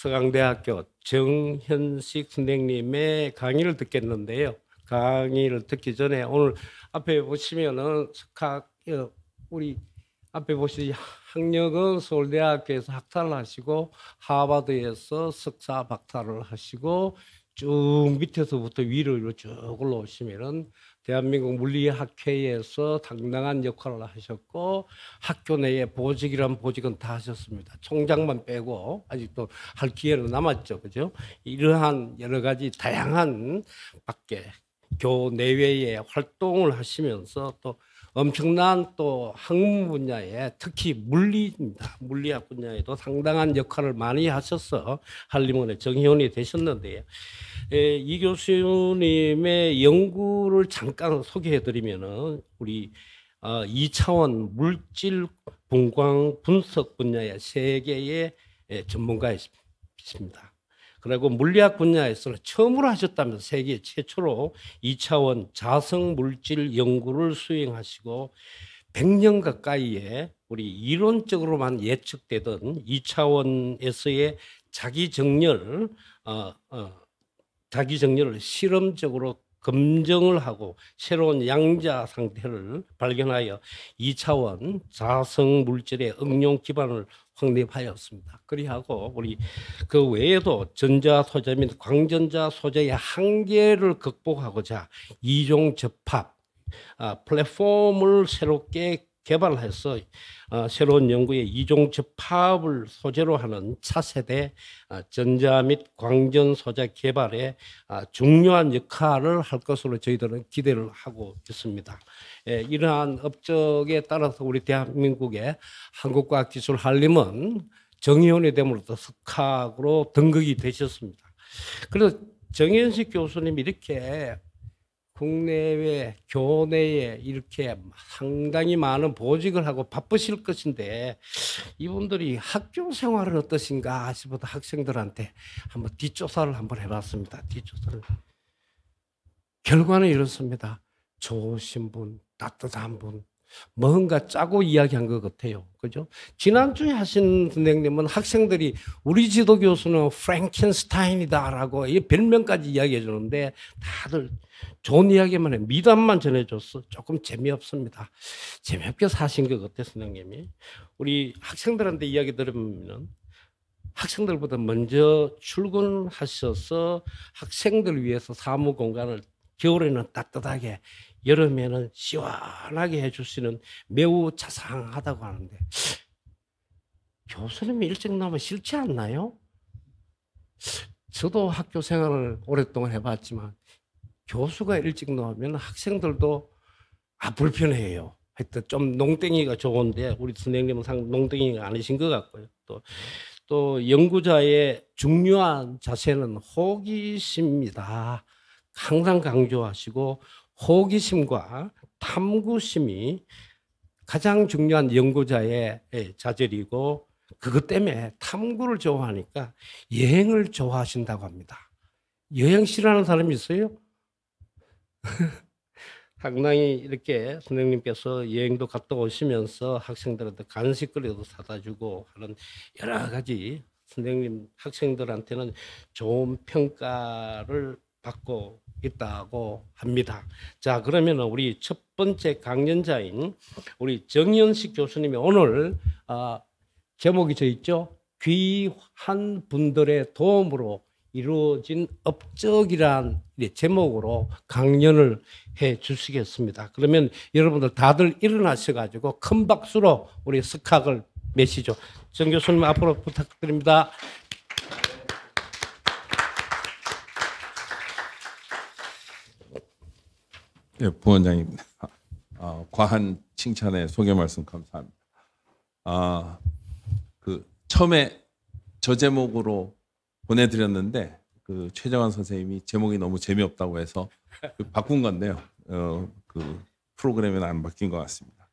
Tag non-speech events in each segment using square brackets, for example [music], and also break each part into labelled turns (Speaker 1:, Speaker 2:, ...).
Speaker 1: 서강대학교 정현식 선생님의 강의를 듣겠는데요. 강의를 듣기 전에 오늘 앞에 보시면은 각 어, 우리 앞에 보시 학력은 서울대학교에서 학사 하시고 하버드에서 석사 박사를 하시고 쭉 밑에서부터 위로 쭉 올라오시면은 대한민국 물리학회에서 당당한 역할을 하셨고 학교 내에 보직이란 보직은 다 하셨습니다. 총장만 빼고 아직도 할 기회는 남았죠. 그죠? 이러한 여러 가지 다양한 밖에 교 내외의 활동을 하시면서 또 엄청난 또 학문 분야에 특히 물리입니다. 물리학 분야에도 상당한 역할을 많이 하셔서 한림원의 정의원이 되셨는데요. 에, 이 교수님의 연구를 잠깐 소개해드리면 우리 어, 2차원 물질 공광 분석 분야의 세계의 전문가이십니다. 그리고 물리학 분야에서 처음으로 하셨다면서 세계 최초로 2차원 자성 물질 연구를 수행하시고 100년 가까이에 우리 이론적으로만 예측되던 2차원에서의 자기 정렬, 어, 어, 자기 정렬을 실험적으로 검증을 하고 새로운 양자 상태를 발견하여 2차원 자성 물질의 응용 기반을 확립하였습니다. 그리하고 우리 그 외에도 전자 소재 및 광전자 소재의 한계를 극복하고자 이종 접합 아, 플랫폼을 새롭게 개발해서 어, 새로운 연구의 이종첩 파업을 소재로 하는 차세대 어, 전자 및 광전 소재 개발에 어, 중요한 역할을 할 것으로 저희들은 기대를 하고 있습니다. 예, 이러한 업적에 따라서 우리 대한민국의 한국과학기술 한림은 정의원이 됨으로써 석학으로 등극이 되셨습니다. 그래서 정현식 교수님 이렇게 국내외 교내에 이렇게 상당히 많은 보직을 하고 바쁘실 것인데 이분들이 학교 생활은 어떠신가 싶어서 학생들한테 한번 뒷조사를 한번 해봤습니다. 뒷조사를 결과는 이렇습니다. 좋으신 분, 따뜻한 분, 뭔가 짜고 이야기한 것 같아요. 그죠? 지난주에 하신 선생님은 학생들이 우리 지도 교수는 프랭켄스타인이다라고 별명까지 이야기해 주는데 다들 좋은 이야기만 해. 미담만 전해줬어. 조금 재미없습니다. 재미없게 사신 것 같아요, 선생님이. 우리 학생들한테 이야기 들으면 학생들보다 먼저 출근하셔서 학생들 위해서 사무 공간을 겨울에는 따뜻하게 여름에는 시원하게 해주시는 매우 자상하다고 하는데 교수님이 일찍 나면 싫지 않나요? 저도 학교 생활을 오랫동안 해봤지만 교수가 일찍 나오면 학생들도 아 불편해요. 하여튼 좀 농땡이가 좋은데 우리 선생님은 상 농땡이가 아니신 것 같고요. 또 또 연구자의 중요한 자세는 호기심입니다. 항상 강조하시고 호기심과 탐구심이 가장 중요한 연구자의 예, 자질이고 그것 때문에 탐구를 좋아하니까 여행을 좋아하신다고 합니다. 여행 싫어하는 사람이 있어요? [laughs] 상당히 이렇게 선생님께서 여행도 갔다 오시면서 학생들한테 간식 거리도 사다 주고 하는 여러 가지 선생님 학생들한테는 좋은 평가를 받고 있다고 합니다. 자, 그러면 우리 첫 번째 강연자인 우리 정현식 교수님이 오늘 아, 제목이 저 있죠. 귀한 분들의 도움으로 이루어진 업적이란 제목으로 강연을 해 주시겠습니다. 그러면 여러분들 다들 일어나셔가지고 큰 박수로 우리 석학을 메시죠. 정 교수님 앞으로 부탁드립니다.
Speaker 2: 예, 부원장님 아, 과한 칭찬에 소개 말씀 감사합니다. 아, 그 처음에 저 제목으로 보내드렸는데 그 최정환 선생님이 제목이 너무 재미없다고 해서 그 바꾼 건데요. 어, 그 프로그램에는 안 바뀐 것 같습니다.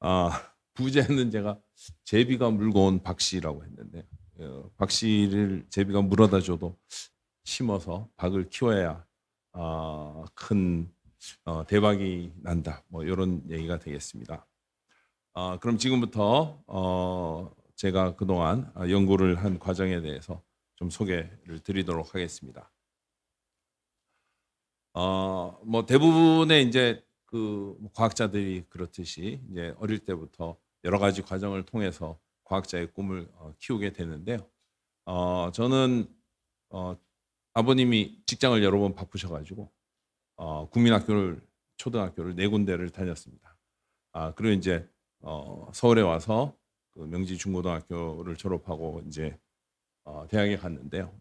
Speaker 2: 아, 부제는 제가 제비가 물고 온 박씨라고 했는데 어, 박씨를 제비가 물어다 줘도 심어서 박을 키워야 아, 큰 어, 대박이 난다. 뭐 이런 얘기가 되겠습니다. 어, 그럼 지금부터 어, 제가 그동안 연구를 한 과정에 대해서 좀 소개를 드리도록 하겠습니다. 어, 뭐 대부분의 이제 그 과학자들이 그렇듯이 이제 어릴 때부터 여러 가지 과정을 통해서 과학자의 꿈을 어, 키우게 되는데요. 어, 저는 어, 아버님이 직장을 여러 번 바꾸셔가지고 어, 국민학교를 초등학교를 네 군데를 다녔습니다. 아 그리고 이제 어, 서울에 와서 그 명지 중고등학교를 졸업하고 이제 어, 대학에 갔는데요.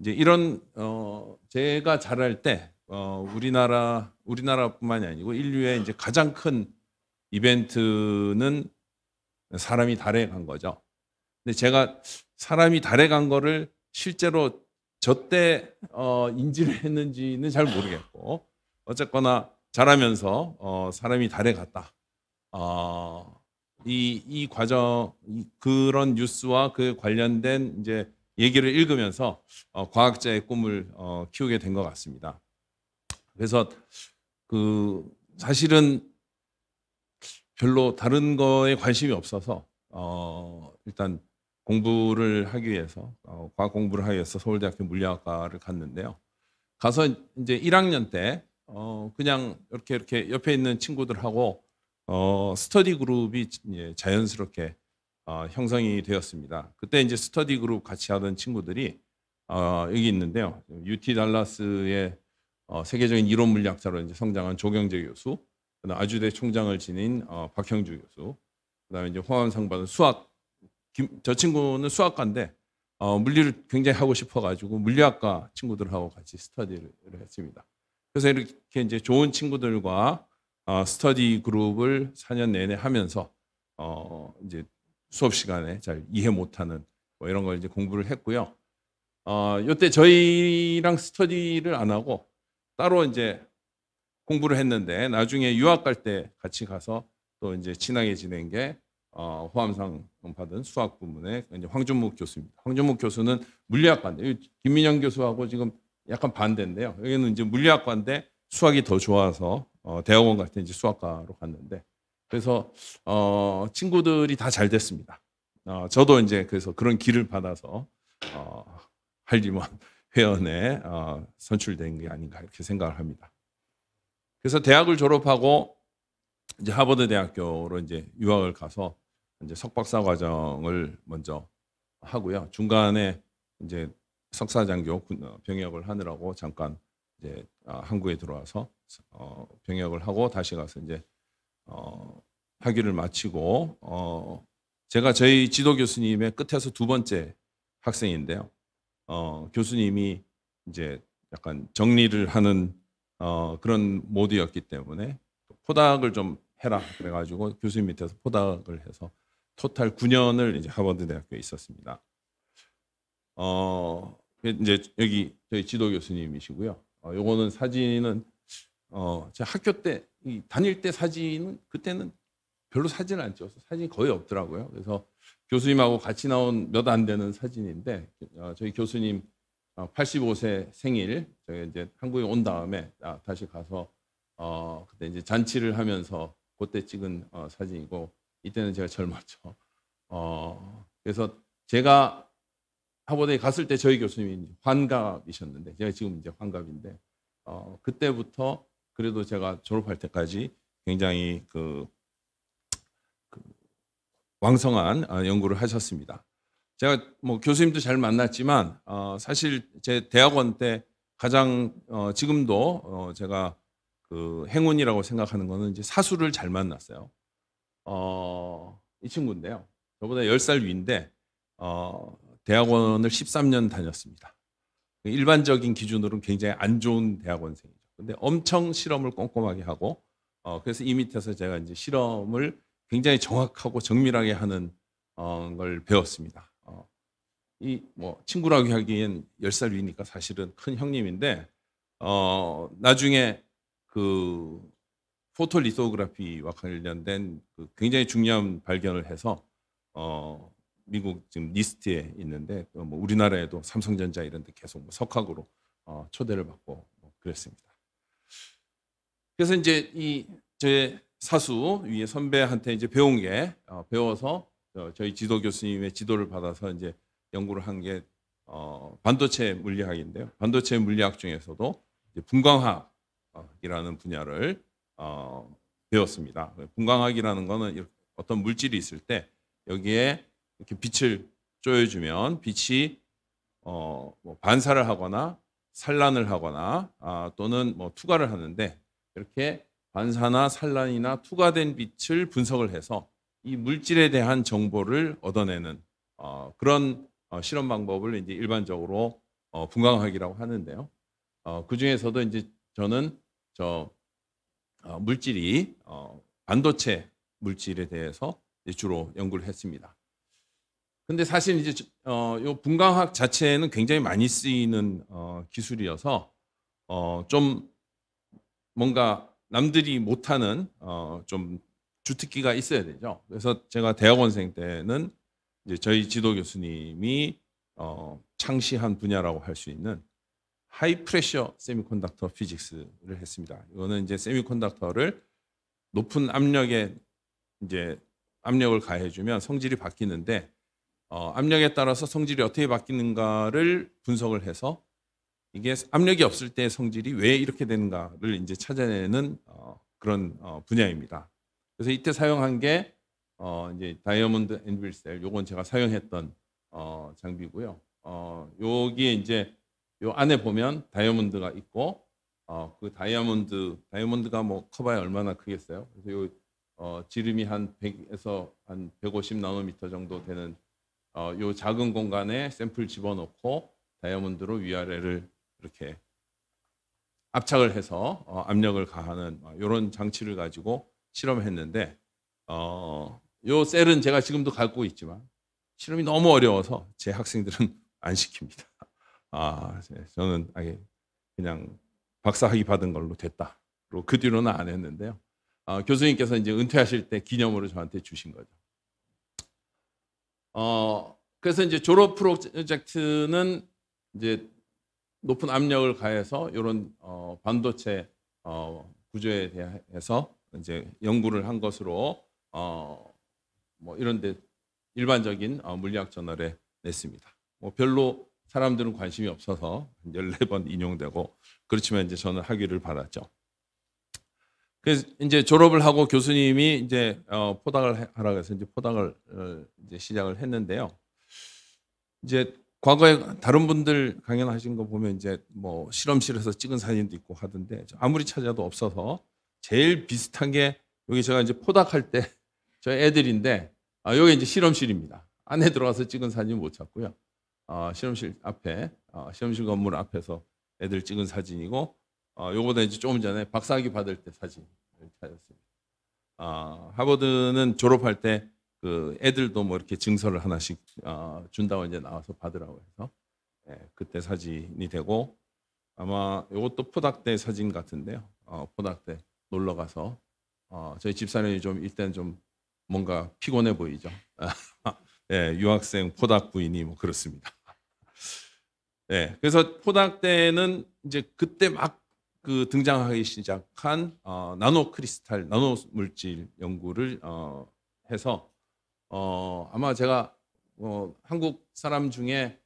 Speaker 2: 이제 이런 어, 제가 자랄 때 어, 우리나라 우리나라뿐만이 아니고 인류의 이제 가장 큰 이벤트는 사람이 달에 간 거죠. 근데 제가 사람이 달에 간 거를 실제로 저때 어, 인지를 했는지는 잘 모르겠고 어쨌거나 자라면서 어, 사람이 달에 갔다. 어, 이, 이 과정, 이, 그런 뉴스와 그 관련된 이제 얘기를 읽으면서 어, 과학자의 꿈을 어, 키우게 된 것 같습니다. 그래서 그 사실은 별로 다른 거에 관심이 없어서 어, 일단 공부를 하기 위해서 어, 과학 공부를 하기 위해서 서울대학교 물리학과를 갔는데요. 가서 이제 1학년 때 어, 그냥 이렇게 이렇게 옆에 있는 친구들하고 어, 스터디 그룹이 예, 자연스럽게 어, 형성이 되었습니다. 그때 이제 스터디 그룹 같이 하던 친구들이 어, 여기 있는데요. UT 달라스의 어, 세계적인 이론 물리학자로 이제 성장한 조경재 교수, 그다음 아주대 총장을 지닌 어, 박형주 교수, 그다음에 이제 호암상 받은 수학 김, 저 친구는 수학과인데 어, 물리를 굉장히 하고 싶어가지고 물리학과 친구들하고 같이 스터디를 했습니다. 그래서 이렇게 이제 좋은 친구들과 어, 스터디 그룹을 4년 내내 하면서 어, 이제 수업 시간에 잘 이해 못하는 뭐 이런 걸 이제 공부를 했고요. 어, 이때 저희랑 스터디를 안 하고 따로 이제 공부를 했는데 나중에 유학 갈 때 같이 가서 또 이제 친하게 지낸 게 어, 호암상 받은 수학 부문의 이제 황준목 교수입니다. 황준목 교수는 물리학과인데 김민영 교수하고 지금 약간 반대인데요. 여기는 이제 물리학과인데 수학이 더 좋아서 어, 대학원 같은 이제 수학과로 갔는데 그래서 어, 친구들이 다 잘 됐습니다. 어, 저도 이제 그래서 그런 길을 받아서 어, 할리먼 [laughs] 회원에 어, 선출된 게 아닌가 이렇게 생각을 합니다. 그래서 대학을 졸업하고 이제 하버드 대학교로 이제 유학을 가서 이제 석박사 과정을 먼저 하고요. 중간에 이제 석사장교 어, 병역을 하느라고 잠깐 이제 한국에 아, 들어와서 어, 병역을 하고 다시 가서 이제 어, 학위를 마치고 어, 제가 저희 지도 교수님의 끝에서 두 번째 학생인데요. 어, 교수님이 이제 약간 정리를 하는 어, 그런 모드였기 때문에 포닥을 좀 해라 그래가지고 교수님 밑에서 포닥을 해서 토탈 9년을 이제 하버드 대학교에 있었습니다. 어 그 이제 여기 저희 지도 교수님이시고요. 어, 요거는 사진은 어, 제 학교 때 다닐 때 사진은 그때는 별로 사진을 안 찍어서 사진이 거의 없더라고요. 그래서 교수님하고 같이 나온 몇 안 되는 사진인데 어, 저희 교수님 어, 85세 생일 저희 이제 한국에 온 다음에 아, 다시 가서 어, 그때 이제 잔치를 하면서 그때 찍은 어, 사진이고 이때는 제가 젊었죠. 어, 그래서 제가 하버드에 갔을 때 저희 교수님이 환갑이셨는데 제가 지금 이제 환갑인데 어, 그때부터 그래도 제가 졸업할 때까지 굉장히 그, 그 왕성한 어, 연구를 하셨습니다. 제가 뭐 교수님도 잘 만났지만 어, 사실 제 대학원 때 가장 어, 지금도 어, 제가 그 행운이라고 생각하는 거는 이제 사수를 잘 만났어요. 어, 이 친구인데요. 저보다 10살 위인데 어, 대학원을 13년 다녔습니다. 일반적인 기준으로는 굉장히 안 좋은 대학원생이죠. 근데 엄청 실험을 꼼꼼하게 하고 어, 그래서 이 밑에서 제가 이제 실험을 굉장히 정확하고 정밀하게 하는 어, 걸 배웠습니다. 어, 이뭐 친구라고 하기엔 10살 위니까 사실은 큰 형님인데 어, 나중에 그포톨리소그라피와 관련된 그 굉장히 중요한 발견을 해서 어, 미국 지금 니스트에 있는데 어, 뭐 우리나라에도 삼성전자 이런 데 계속 뭐 석학으로 어, 초대를 받고 뭐 그랬습니다. 그래서 이제 이 제 사수 위에 선배한테 이제 배운 게 어, 배워서 어, 저희 지도 교수님의 지도를 받아서 이제 연구를 한게 어, 반도체 물리학인데요. 반도체 물리학 중에서도 분광학이라는 분야를 어, 배웠습니다. 분광학이라는 거는 어떤 물질이 있을 때 여기에 이렇게 빛을 쪼여주면 빛이 어, 뭐 반사를 하거나 산란을 하거나 아, 또는 뭐 투과를 하는데 이렇게 반사나 산란이나 투과된 빛을 분석을 해서 이 물질에 대한 정보를 얻어내는 어, 그런 어, 실험 방법을 이제 일반적으로 어, 분광학이라고 하는데요. 어, 그 중에서도 이제 저는 저 어, 물질이 어, 반도체 물질에 대해서 주로 연구를 했습니다. 근데 사실 이제 어, 요 분광학 자체는 굉장히 많이 쓰이는 어, 기술이어서 어, 좀 뭔가 남들이 못하는 어, 좀 주특기가 있어야 되죠. 그래서 제가 대학원생 때는 이제 저희 지도 교수님이 어, 창시한 분야라고 할 수 있는 하이 프레셔 세미콘덕터 피직스를 했습니다. 이거는 이제 세미콘덕터를 높은 압력에 이제 압력을 가해주면 성질이 바뀌는데 어, 압력에 따라서 성질이 어떻게 바뀌는가를 분석을 해서 이게 압력이 없을 때 성질이 왜 이렇게 되는가를 이제 찾아내는 어, 그런 어, 분야입니다. 그래서 이때 사용한 게 어, 이제 다이아몬드 엔빌셀 요건 제가 사용했던 어, 장비고요. 어, 여기에 이제 요 안에 보면 다이아몬드가 있고 어, 그 다이아몬드 다이아몬드가 뭐 커봐야 얼마나 크겠어요. 그래서 요 어, 지름이 한 100에서 한 150 나노미터 정도 되는 어, 요 작은 공간에 샘플 집어넣고 다이아몬드로 위아래를 이렇게 압착을 해서 어, 압력을 가하는 이런 어, 장치를 가지고 실험했는데 어, 요 셀은 제가 지금도 갖고 있지만 실험이 너무 어려워서 제 학생들은 [laughs] 안 시킵니다. 아, 저는 아예 그냥 박사학위 받은 걸로 됐다. 그 뒤로는 안 했는데요. 아, 교수님께서 이제 은퇴하실 때 기념으로 저한테 주신 거죠. 어, 그래서 이제 졸업 프로젝트는 이제 높은 압력을 가해서 이런 어, 반도체 어, 구조에 대해서 이제 연구를 한 것으로 어, 뭐 이런데 일반적인 어, 물리학 저널에 냈습니다. 뭐 별로 사람들은 관심이 없어서 14번 인용되고 그렇지만 이제 저는 하기를바랐죠 그래서 이제 졸업을 하고 교수님이 이제 어, 포닥을 하라고 해서 이제 포닥을 어, 이제 시작을 했는데요. 이제 과거에 다른 분들 강연하신 거 보면 이제 뭐 실험실에서 찍은 사진도 있고 하던데 아무리 찾아도 없어서 제일 비슷한 게 여기 제가 이제 포닥할 때 [laughs] 저희 애들인데 아, 여기 이제 실험실입니다. 안에 들어가서 찍은 사진 못 찾고요. 어, 실험실 앞에 어, 실험실 건물 앞에서 애들 찍은 사진이고 어, 요거보 이제 조금 전에 박사학위 받을 때 사진 을 찾았습니다. 아, 하버드는 졸업할 때 그 애들도 뭐 이렇게 증서를 하나씩 아, 준다고 이제 나와서 받으라고 해서 예, 그때 사진이 되고 아마 요것도 포닥 대 사진 같은데요. 어, 포닥 대 놀러 가서 어, 저희 집사람이 좀 일단 좀 뭔가 피곤해 보이죠. [laughs] 예, 유학생 포닥 부인이 뭐 그렇습니다. [laughs] 예, 그래서 포닥 대는 이제 그때 막그 등장하기 시작한 어, 나노 크리스탈, 나노 물질 연구를 어, 해서 어, 아마 제가 어, 한국 사람 중에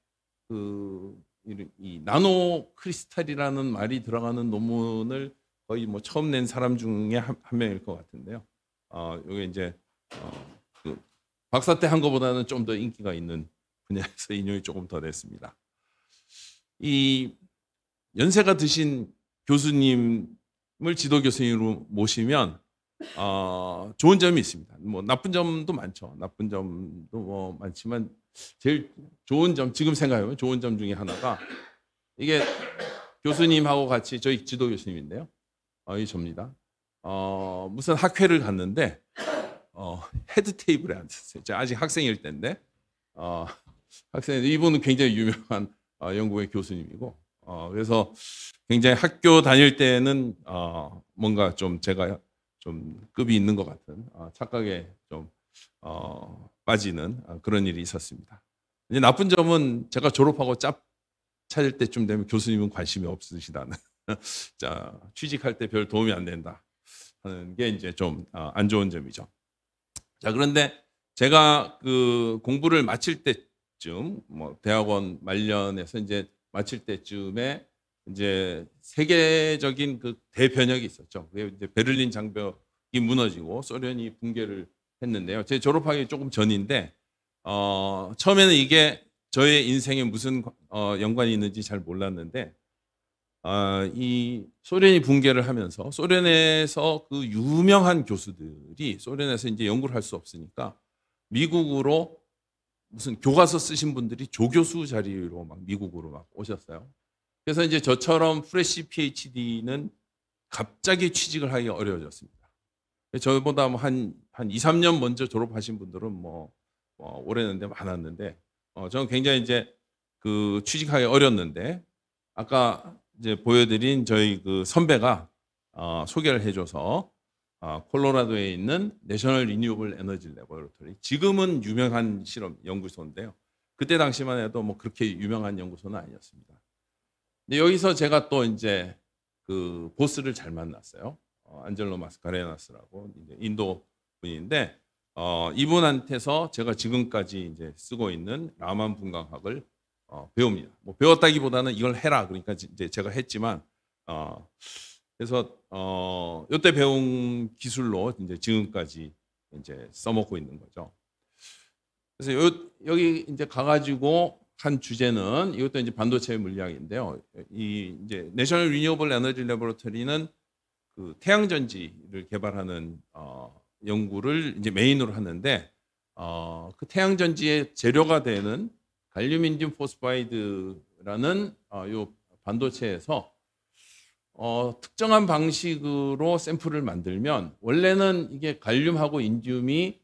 Speaker 2: 그이 나노 크리스탈이라는 말이 들어가는 논문을 거의 뭐 처음 낸 사람 중에 한, 한 명일 것 같은데요. 어, 이게 이제 어, 그 박사 때 한것보다는좀 더 인기가 있는 분야에서 인용이 조금 더 됐습니다. 이 연세가 드신 교수님을 지도 교수님으로 모시면 어, 좋은 점이 있습니다. 뭐 나쁜 점도 많죠. 나쁜 점도 뭐 많지만 제일 좋은 점 지금 생각해보면 좋은 점 중에 하나가 이게 교수님하고 같이 저희 지도 교수님인데요. 어, 이 접니다. 어, 무슨 학회를 갔는데 어, 헤드 테이블에 앉았어요. 제가 아직 학생일 때인데 어, 학생 이분은 굉장히 유명한 어, 영국의 교수님이고 어, 그래서 굉장히 학교 다닐 때는 어, 뭔가 좀 제가 좀 급이 있는 것 같은 어, 착각에 좀 어, 빠지는 어, 그런 일이 있었습니다. 이제 나쁜 점은 제가 졸업하고 짭 찾을 때쯤 되면 교수님은 관심이 없으시다는 [laughs] 자 취직할 때 별 도움이 안 된다 하는 게 이제 좀안 어, 좋은 점이죠. 자 그런데 제가 그 공부를 마칠 때쯤 뭐 대학원 말년에서 이제 마칠 때쯤에 이제 세계적인 그 대변혁이 있었죠. 이제 베를린 장벽이 무너지고 소련이 붕괴를 했는데요. 제 졸업하기 조금 전인데 어, 처음에는 이게 저의 인생에 무슨 어, 연관이 있는지 잘 몰랐는데 어, 이 소련이 붕괴를 하면서 소련에서 그 유명한 교수들이 소련에서 이제 연구를 할 수 없으니까 미국으로 무슨 교과서 쓰신 분들이 조교수 자리로 막 미국으로 막 오셨어요. 그래서 이제 저처럼 프레시 PhD는 갑자기 취직을 하기 어려워졌습니다. 저보다 뭐 한, 한 2, 3년 먼저 졸업하신 분들은 뭐, 어, 뭐 오래는데 많았는데, 어, 저는 굉장히 이제 그 취직하기 어렸는데, 아까 이제 보여드린 저희 그 선배가 어, 소개를 해줘서 어, 콜로라도에 있는 내셔널 리뉴얼 에너지 레버토리 지금은 유명한 실험 연구소인데요. 그때 당시만 해도 뭐 그렇게 유명한 연구소는 아니었습니다. 근데 여기서 제가 또 이제 그 보스를 잘 만났어요. 어, 안젤로 마스카레나스라고 인도 분인데 어, 이분한테서 제가 지금까지 이제 쓰고 있는 라만 분광학을 어, 배웁니다. 뭐 배웠다기보다는 이걸 해라 그러니까 이제 제가 했지만 어, 그래서 어 요때 배운 기술로 이제 지금까지 이제 써먹고 있는 거죠. 그래서 요, 여기 이제 가가지고 한 주제는 이것도 이제 반도체 물리학인데요. 이 이제 내셔널 리뉴어블 에너지 레버러리는그 태양 전지를 개발하는 어, 연구를 이제 메인으로 하는데 어, 그 태양 전지의 재료가 되는 갈륨 인디 포스파이드라는 어, 요 반도체에서 어, 특정한 방식으로 샘플을 만들면 원래는 이게 갈륨하고 인듐이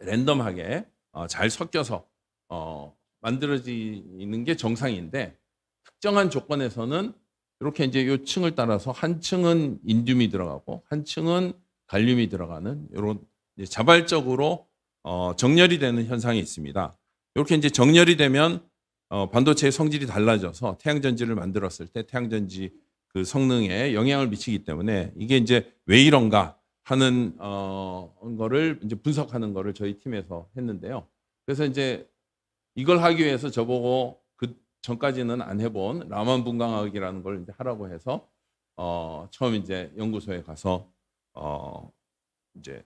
Speaker 2: 랜덤하게 어, 잘 섞여서 어, 만들어지는 게 정상인데 특정한 조건에서는 이렇게 이제 요 층을 따라서 한 층은 인듐이 들어가고 한 층은 갈륨이 들어가는 이런 자발적으로 어, 정렬이 되는 현상이 있습니다. 이렇게 이제 정렬이 되면 어, 반도체의 성질이 달라져서 태양전지를 만들었을 때 태양전지 그 성능에 영향을 미치기 때문에 이게 이제 왜 이런가 하는 어 거를 이제 분석하는 거를 저희 팀에서 했는데요. 그래서 이제 이걸 하기 위해서 저보고 그 전까지는 안 해본 라만 분광학이라는 걸 이제 하라고 해서 어 처음 이제 연구소에 가서 어 이제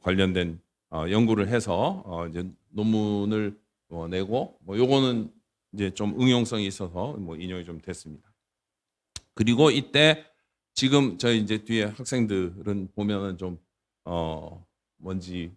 Speaker 2: 관련된 어 연구를 해서 어 이제 논문을 뭐 내고 뭐 요거는 이제 좀 응용성이 있어서 뭐 인용이 좀 됐습니다. 그리고 이때 지금 저희 이제 뒤에 학생들은 보면은 좀, 어, 뭔지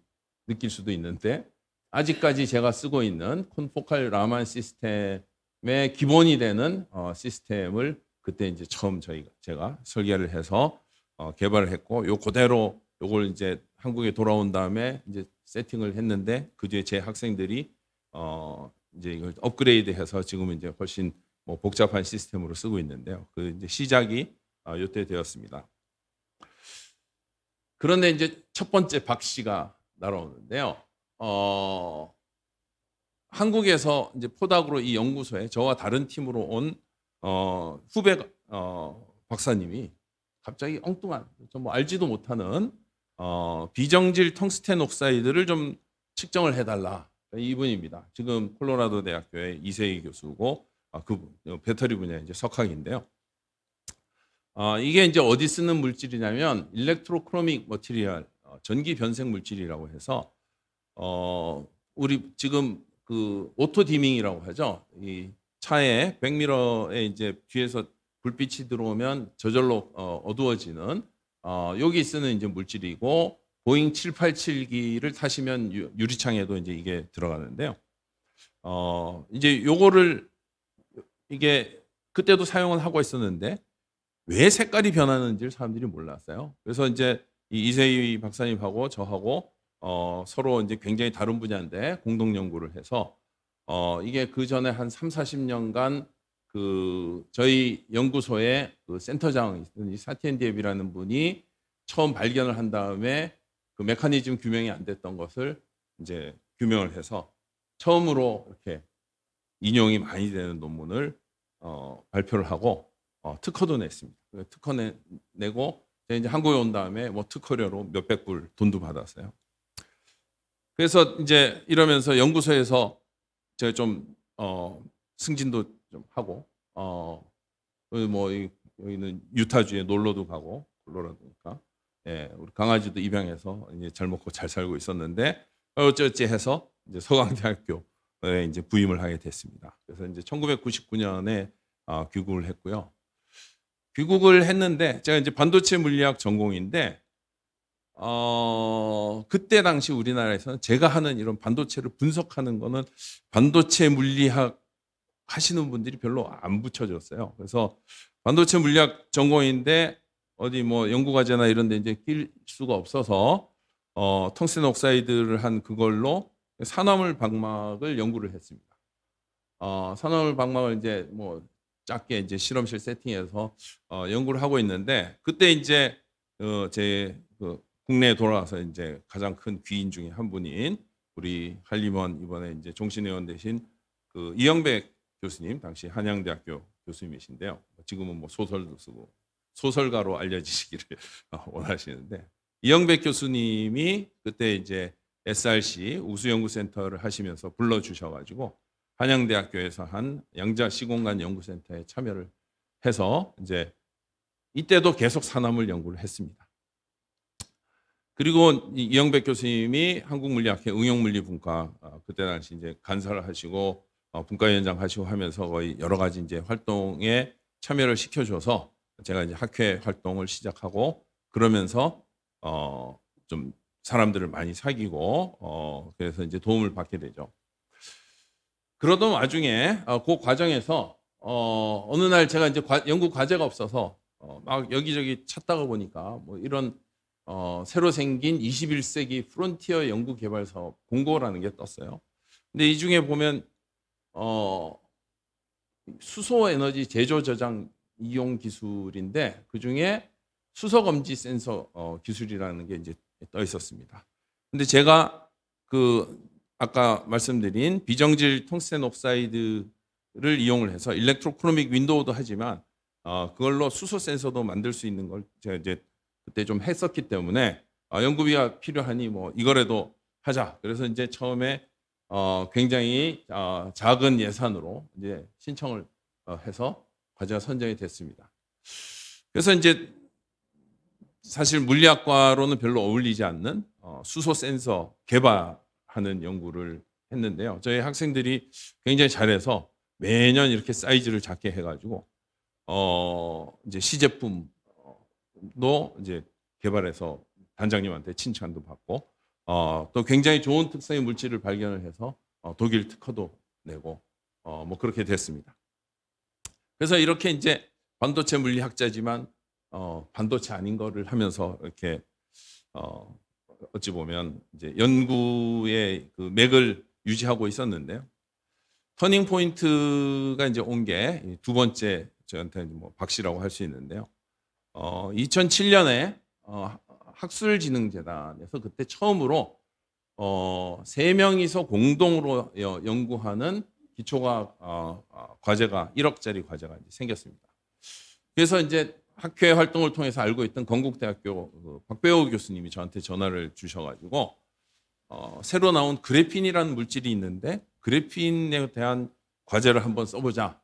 Speaker 2: 느낄 수도 있는데 아직까지 제가 쓰고 있는 콘포칼 라만 시스템의 기본이 되는 어, 시스템을 그때 이제 처음 저희가 제가 설계를 해서 어, 개발을 했고 요 그대로 요걸 이제 한국에 돌아온 다음에 이제 세팅을 했는데 그 뒤에 제 학생들이 어 이제 이걸 업그레이드해서 지금 이제 훨씬 뭐 복잡한 시스템으로 쓰고 있는데요. 그 이제 시작이 아, 요때 되었습니다. 그런데 이제 첫 번째 박 씨가 날아오는데요. 어, 한국에서 이제 포닥으로 이 연구소에 저와 다른 팀으로 온 어, 후배 어, 박사님이 갑자기 엉뚱한 뭐 알지도 못하는 어, 비정질 텅스텐 옥사이드를 좀 측정을 해달라 이분입니다. 지금 콜로라도 대학교의 이세희 교수고 아, 그 어, 배터리 분야 이제 석학인데요. 아, 이게 이제 어디 쓰는 물질이냐면 일렉트로크로믹 머티리얼 어, 전기 변색 물질이라고 해서 어, 우리 지금 그 오토 디밍이라고 하죠. 이 차에 백미러에 이제 뒤에서 불빛이 들어오면 저절로 어, 두워지는 어, 여기 쓰는 이제 물질이고 보잉 787기를 타시면 유리창에도 이제 이게 들어가는데요. 어, 이제 요거를 이게 그때도 사용을 하고 있었는데 왜 색깔이 변하는지를 사람들이 몰랐어요. 그래서 이제 이세희 이 박사님하고 저하고 어, 서로 이제 굉장히 다른 분야인데 공동 연구를 해서 어, 이게 그 전에 한 3, 40년간 그 저희 연구소의 그 센터장 이 사티엔디앱이라는 분이 처음 발견을 한 다음에 그 메커니즘 규명이 안 됐던 것을 이제 규명을 해서 처음으로 이렇게 인용이 많이 되는 논문을 어, 발표를 하고 어, 특허도 냈습니다. 특허 내, 내고 이제 한국에 온 다음에 뭐 특허료로 몇백 불 돈도 받았어요. 그래서 이제 이러면서 연구소에서 제가 좀 어, 승진도 좀 하고 어, 뭐 이, 여기는 유타주에 놀러도 가고 놀러라니까 예, 우리 강아지도 입양해서 이제 잘 먹고 잘 살고 있었는데 어찌어찌 해서 이제 서강대학교 에 이제 부임을 하게 됐습니다. 그래서 이제 1999년에 어, 아, 귀국을 했고요. 귀국을 했는데 제가 이제 반도체 물리학 전공인데 어, 그때 당시 우리나라에서는 제가 하는 이런 반도체를 분석하는 거는 반도체 물리학 하시는 분들이 별로 안 붙여졌어요. 그래서 반도체 물리학 전공인데 어디 뭐 연구과제나 이런 데 이제 낄 수가 없어서 어, 텅스텐 옥사이드를 한 그걸로 산화물 방막을 연구를 했습니다. 어, 산화물 방막을 이제 뭐 작게 이제 실험실 세팅해서 어, 연구를 하고 있는데 그때 이제 어, 제그 국내에 돌아와서 이제 가장 큰 귀인 중에 한 분인 우리 한림원 이번에 이제 종신회원 대신 그 이영백 교수님 당시 한양대학교 교수님이신데요. 지금은 뭐 소설도 쓰고 소설가로 알려지시기를 [laughs] 원하시는데 이영백 교수님이 그때 이제 SRC 우수연구센터를 하시면서 불러주셔가지고 한양대학교에서 한 양자 시공간 연구센터에 참여를 해서 이제 이때도 계속 산화물 연구를 했습니다. 그리고 이영백 교수님이 한국물리학회 응용물리분과 어, 그때 당시 이제 간사를 하시고 어, 분과위원장 하시고 하면서 거의 여러 가지 이제 활동에 참여를 시켜줘서 제가 이제 학회 활동을 시작하고 그러면서 어좀 사람들을 많이 사귀고 어, 그래서 이제 도움을 받게 되죠. 그러던 와중에 어, 그 과정에서 어, 어느 날 제가 이제 과, 연구 과제가 없어서 어, 막 여기저기 찾다가 보니까 뭐 이런 어, 새로 생긴 21세기 프론티어 연구 개발 사업 공고라는 게 떴어요. 근데 이 중에 보면 어, 수소 에너지 제조 저장 이용 기술인데 그 중에 수소 검지 센서 어, 기술이라는 게 이제 떠 있었습니다. 근데 제가 그 아까 말씀드린 비정질 통스텐 옵사이드를 이용을 해서 일렉트로크로믹 윈도우도 하지만 어, 그걸로 수소 센서도 만들 수 있는 걸 제가 이제 그때 좀 했었기 때문에 어, 연구비가 필요하니 뭐 이거라도 하자. 그래서 이제 처음에 어, 굉장히 어, 작은 예산으로 이제 신청을 어, 해서 과제가 선정이 됐습니다. 그래서 이제 사실 물리학과로는 별로 어울리지 않는 어, 수소 센서 개발하는 연구를 했는데요. 저희 학생들이 굉장히 잘해서 매년 이렇게 사이즈를 작게 해가지고 어 이제 시제품도 이제 개발해서 단장님한테 칭찬도 받고 어또 굉장히 좋은 특성의 물질을 발견을 해서 어 독일 특허도 내고 어뭐 그렇게 됐습니다. 그래서 이렇게 이제 반도체 물리학자지만 어, 반도체 아닌 거를 하면서 이렇게 어, 어찌 보면 이제 연구의 그 맥을 유지하고 있었는데요. 터닝 포인트가 이제 온 게 두 번째 저한테 뭐 박씨라고 할 수 있는데요. 어, 2007년에 어, 학술진흥재단에서 그때 처음으로 어, 세 명이서 공동으로 연구하는 기초과학 어, 어 과제가 1억짜리 과제가 이제 생겼습니다. 그래서 이제 학회 활동을 통해서 알고 있던 건국대학교 어, 박배호 교수님이 저한테 전화를 주셔가지고 어, 새로 나온 그래핀이라는 물질이 있는데 그래핀에 대한 과제를 한번 써보자.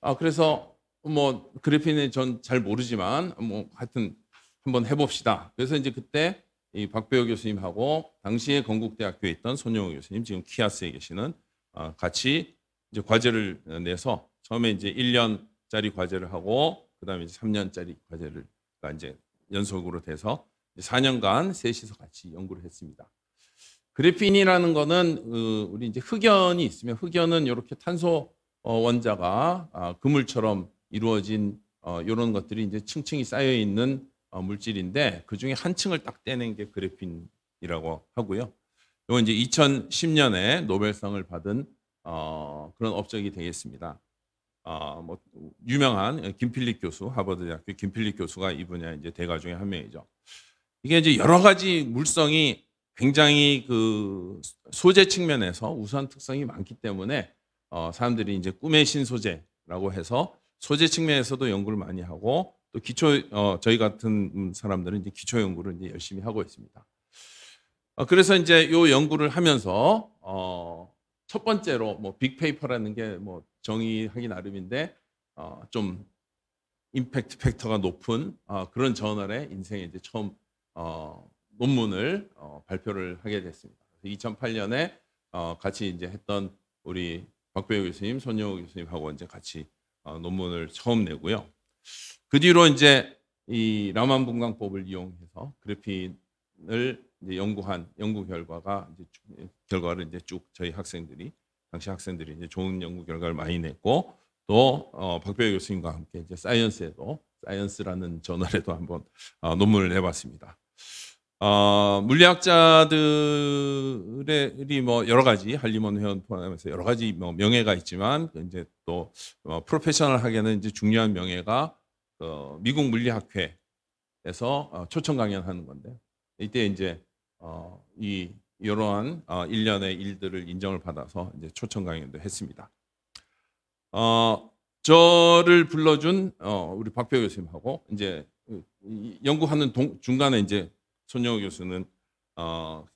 Speaker 2: 아 그래서 뭐 그래핀은 전잘 모르지만 뭐 하여튼 한번 해봅시다. 그래서 이제 그때 이 박배호 교수님하고 당시에 건국대학교에 있던 손영호 교수님 지금 키아스에 계시는 아, 같이 이제 과제를 내서 처음에 이제 1년짜리 과제를 하고 그다음에 이제 3년짜리 과제를 이제 연속으로 돼서 4년간 셋이서 같이 연구를 했습니다. 그래핀이라는 거는 그, 우리 이제 흑연이 있으면 흑연은 이렇게 탄소 어, 원자가 아, 그물처럼 이루어진 이런 어, 것들이 이제 층층이 쌓여 있는 어, 물질인데 그 중에 한 층을 딱 떼낸 게 그래핀이라고 하고요. 이건 이제 2010년에 노벨상을 받은 그런 업적이 되겠습니다. 어, 뭐 유명한 김필립 교수, 하버드대학교 김필립 교수가 이 분야 이제 대가 중에 한 명이죠. 이게 이제 여러 가지 물성이 굉장히 그 소재 측면에서 우수 특성이 많기 때문에 어, 사람들이 이제 꿈의 신소재라고 해서 소재 측면에서도 연구를 많이 하고 또 기초 어, 저희 같은 사람들은 이제 기초 연구를 이제 열심히 하고 있습니다. 어, 그래서 이제 요 연구를 하면서 어, 첫 번째로 뭐 빅페이퍼라는 게 뭐 정의하기 나름인데 어, 좀 임팩트 팩터가 높은 어, 그런 저널에 인생에 이제 처음 어, 논문을 어, 발표를 하게 됐습니다. 2008년에 어, 같이 이제 했던 우리 박배우 교수님, 손영호 교수님하고 이제 같이 어, 논문을 처음 내고요. 그 뒤로 이제 이 라만 분광법을 이용해서 그래핀을 이제 연구한 연구 결과가 이제 예, 결과를 이제 쭉 저희 학생들이 당시 학생들이 이제 좋은 연구 결과를 많이 냈고 또 어, 박병희 교수님과 함께 이제 사이언스에도 사이언스라는 저널에도 한번 어, 논문을 해봤습니다 어, 물리학자들이 뭐 여러 가지 한림원 회원 포함해서 여러 가지 뭐 명예가 있지만 그 이제 또 어, 프로페셔널하게는 이제 중요한 명예가 어, 미국 물리학회에서 어, 초청 강연하는 건데 이때 이제 어, 이 이러한 어, 일련의 일들을 인정을 받아서 이제 초청 강연도 했습니다. 어, 저를 불러준 어, 우리 박배 교수님하고 이제 연구하는 동, 중간에 이제 손영호 교수는 어,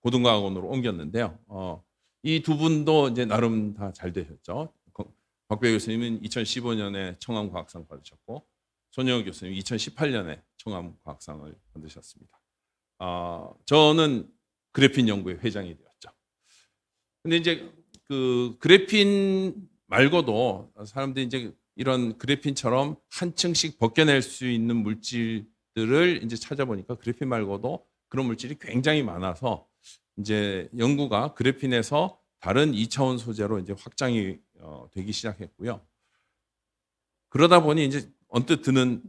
Speaker 2: 고등과학원으로 옮겼는데요. 어, 이 두 분도 이제 나름 다 잘 되셨죠. 박배 교수님은 2015년에 청암과학상 받으셨고 손영호 교수님 2018년에 청암과학상을 받으셨습니다. 어, 저는 그래핀 연구회 회장이 되었죠. 근데 이제 그 그래핀 말고도 사람들이 이제 이런 그래핀처럼 한 층씩 벗겨낼 수 있는 물질들을 이제 찾아보니까 그래핀 말고도 그런 물질이 굉장히 많아서 이제 연구가 그래핀에서 다른 2차원 소재로 이제 확장이 어, 되기 시작했고요. 그러다 보니 이제 언뜻 드는